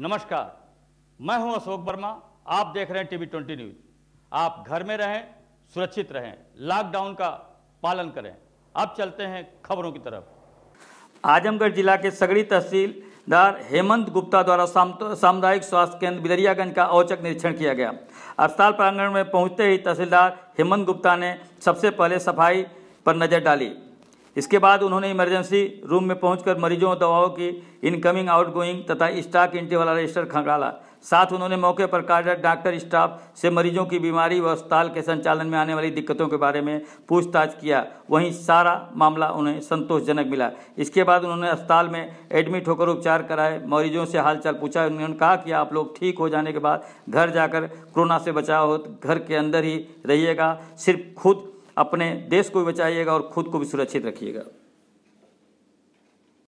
नमस्कार मैं हूं अशोक वर्मा आप देख रहे हैं टीवी ट्वेंटी न्यूज आप घर में रहें सुरक्षित रहें लॉकडाउन का पालन करें अब चलते हैं खबरों की तरफ आजमगढ़ जिला के सगड़ी तहसीलदार हेमंत गुप्ता द्वारा सामुदायिक स्वास्थ्य केंद्र बिदरियागंज का औचक निरीक्षण किया गया अस्पताल प्रांगण में पहुंचते ही तहसीलदार हेमंत गुप्ता ने सबसे पहले सफाई पर नजर डाली इसके बाद उन्होंने इमरजेंसी रूम में पहुंचकर मरीजों और दवाओं की इनकमिंग आउटगोइंग तथा स्टाक एंट्री वाला रजिस्टर खंगाला साथ उन्होंने मौके पर कार्यरत डॉक्टर स्टाफ से मरीजों की बीमारी व अस्पताल के संचालन में आने वाली दिक्कतों के बारे में पूछताछ किया वहीं सारा मामला उन्हें संतोषजनक मिला इसके बाद उन्होंने अस्पताल में एडमिट होकर उपचार कराए मरीजों से हालचाल पूछा उन्होंने कहा कि आप लोग ठीक हो जाने के बाद घर जाकर कोरोना से बचाव हो घर के अंदर ही रहिएगा सिर्फ खुद अपने देश को भी बचाइएगा और खुद को भी सुरक्षित रखिएगा